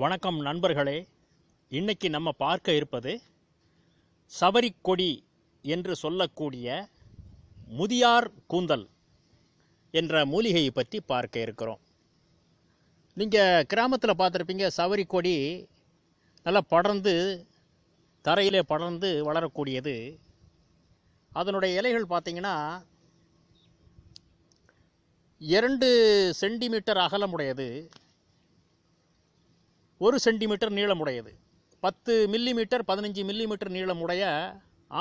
வணக்கம் நண்பர்களே இன்னைக்கு நம்ம பார்க்க இருப்பது சவரிக்கொடி என்று சொல்லக்கூடிய முதியார் கூந்தல் என்ற மூலிகையை பற்றி பார்க்க இருக்கிறோம் நீங்கள் கிராமத்தில் பார்த்துருப்பீங்க சவரிக்கொடி நல்லா படர்ந்து தரையிலே படர்ந்து வளரக்கூடியது அதனுடைய இலைகள் பார்த்திங்கன்னா இரண்டு சென்டிமீட்டர் அகலமுடையது ஒரு சென்டிமீட்டர் நீளமுடையது பத்து மில்லி மீட்டர் பதினஞ்சு மில்லி மீட்டர் நீளமுடைய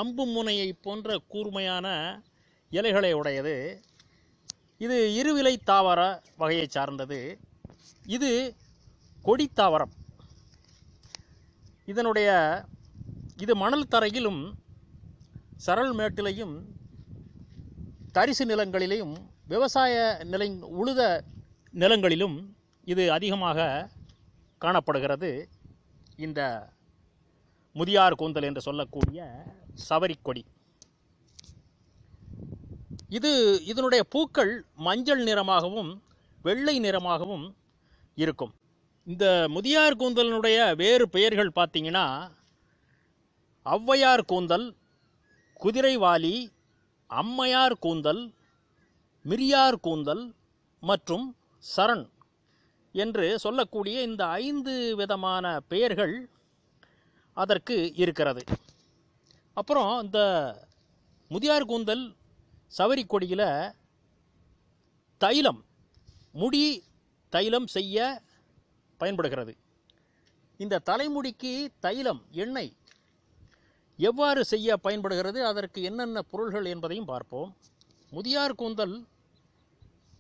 அம்பு முனையை போன்ற கூர்மையான இலைகளை உடையது இது இருவிலை தாவர வகையை சார்ந்தது இது கொடித்தாவரம் இதனுடைய இது மணல் தரையிலும் சரள் மேட்டிலையும் தரிசு நிலங்களிலையும் விவசாய நிலை உழுத நிலங்களிலும் இது அதிகமாக காணப்படுகிறது இந்த முதியார் கூந்தல் என்று சொல்லக்கூடிய சவரிக்கொடி இது இதனுடைய பூக்கள் மஞ்சள் நிறமாகவும் வெள்ளை நிறமாகவும் இருக்கும் இந்த முதியார் கூந்தலினுடைய வேறு பெயர்கள் பார்த்தீங்கன்னா ஔவையார் கூந்தல் குதிரைவாலி அம்மையார் கூந்தல் மிரியார் கூந்தல் மற்றும் சரண் என்று சொல்லக்கூடிய இந்த ஐந்து விதமான பெயர்கள் அதற்கு இருக்கிறது அப்புறம் இந்த முதியார் கூந்தல் சவரி கொடியில் தைலம் முடி தைலம் செய்ய பயன்படுகிறது இந்த தலைமுடிக்கு தைலம் எண்ணெய் எவ்வாறு செய்ய பயன்படுகிறது அதற்கு என்னென்ன பொருள்கள் என்பதையும் பார்ப்போம் முதியார் கூந்தல்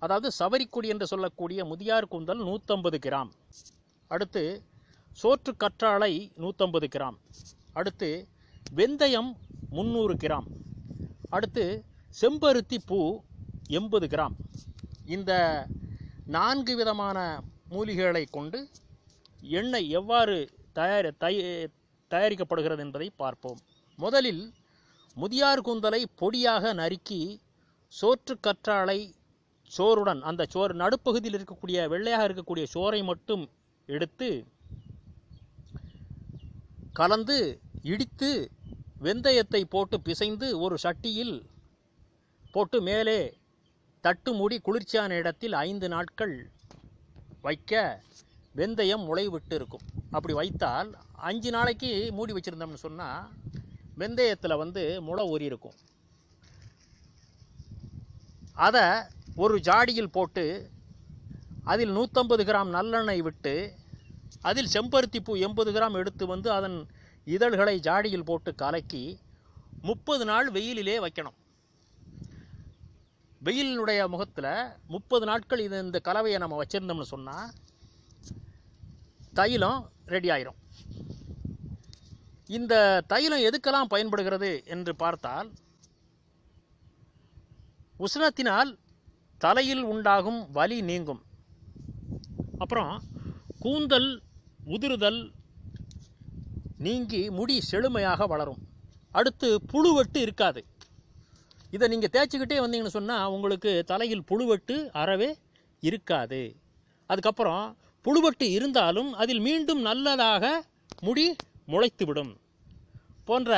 அதாவது சவரிக்குடி என்று சொல்லக்கூடிய முதியார் கூந்தல் நூற்றம்பது கிராம் அடுத்து சோற்று கற்றாழை நூற்றம்பது கிராம் அடுத்து வெந்தயம் முந்நூறு கிராம் அடுத்து செம்பருத்தி பூ எண்பது கிராம் இந்த நான்கு விதமான மூலிகைகளை கொண்டு எண்ணெய் எவ்வாறு தயார் தயாரிக்கப்படுகிறது என்பதை பார்ப்போம் முதலில் முதியார் கூந்தலை பொடியாக நறுக்கி சோற்று கற்றாழை சோறுடன் அந்த சோறு நடுப்பகுதியில் இருக்கக்கூடிய வெள்ளையாக இருக்கக்கூடிய சோறை மட்டும் எடுத்து கலந்து இடித்து வெந்தயத்தை போட்டு பிசைந்து ஒரு சட்டியில் போட்டு மேலே தட்டு மூடி குளிர்ச்சியான இடத்தில் ஐந்து நாட்கள் வைக்க வெந்தயம் முளைவிட்டு விட்டு இருக்கும் அப்படி வைத்தால் அஞ்சு நாளைக்கு மூடி வச்சுருந்தோம்னு சொன்னால் வெந்தயத்தில் வந்து முளை ஊறி இருக்கும் அதை ஒரு ஜாடியில் போட்டு அதில் நூற்றம்பது கிராம் நல்லெண்ணெய் விட்டு அதில் செம்பருத்தி பூ எண்பது கிராம் எடுத்து வந்து அதன் இதழ்களை ஜாடியில் போட்டு கலக்கி முப்பது நாள் வெயிலிலே வைக்கணும் வெயிலினுடைய முகத்தில் முப்பது நாட்கள் இது இந்த கலவையை நம்ம வச்சுருந்தோம்னு சொன்னால் தைலம் ரெடி ஆயிரும் இந்த தைலம் எதுக்கெல்லாம் பயன்படுகிறது என்று பார்த்தால் உஷ்ணத்தினால் தலையில் உண்டாகும் வலி நீங்கும் அப்புறம் கூந்தல் உதிர்தல் நீங்கி முடி செழுமையாக வளரும் அடுத்து புழுவெட்டு இருக்காது இதை நீங்கள் தேய்ச்சிக்கிட்டே வந்தீங்கன்னு சொன்னால் உங்களுக்கு தலையில் புழுவெட்டு அறவே இருக்காது அதுக்கப்புறம் புழுவெட்டு இருந்தாலும் அதில் மீண்டும் நல்லதாக முடி முளைத்துவிடும் போன்ற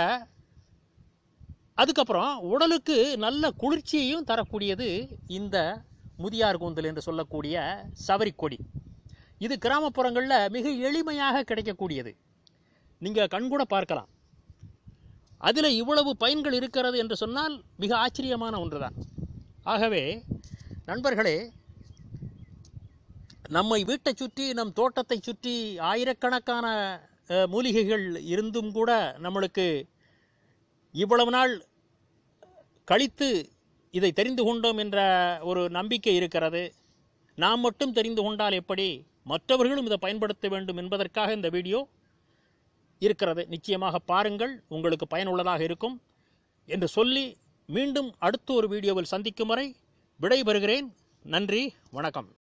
அதுக்கப்புறம் உடலுக்கு நல்ல குளிர்ச்சியையும் தரக்கூடியது இந்த முதியார் கூந்தல் என்று சொல்லக்கூடிய சவரிக்கொடி இது கிராமப்புறங்களில் மிக எளிமையாக கிடைக்கக்கூடியது நீங்கள் கண்கூட பார்க்கலாம் அதில் இவ்வளவு பயன்கள் இருக்கிறது என்று சொன்னால் மிக ஆச்சரியமான ஒன்றுதான் ஆகவே நண்பர்களே நம்மை வீட்டை சுற்றி நம் தோட்டத்தை சுற்றி ஆயிரக்கணக்கான மூலிகைகள் இருந்தும் கூட நம்மளுக்கு இவ்வளவு நாள் கழித்து இதை தெரிந்து கொண்டோம் என்ற ஒரு நம்பிக்கை இருக்கிறது நாம் மட்டும் தெரிந்து கொண்டால் எப்படி மற்றவர்களும் இதை பயன்படுத்த வேண்டும் என்பதற்காக இந்த வீடியோ இருக்கிறது நிச்சயமாக பாருங்கள் உங்களுக்கு பயனுள்ளதாக இருக்கும் என்று சொல்லி மீண்டும் அடுத்த ஒரு வீடியோவில் சந்திக்கும் வரை விடைபெறுகிறேன் நன்றி வணக்கம்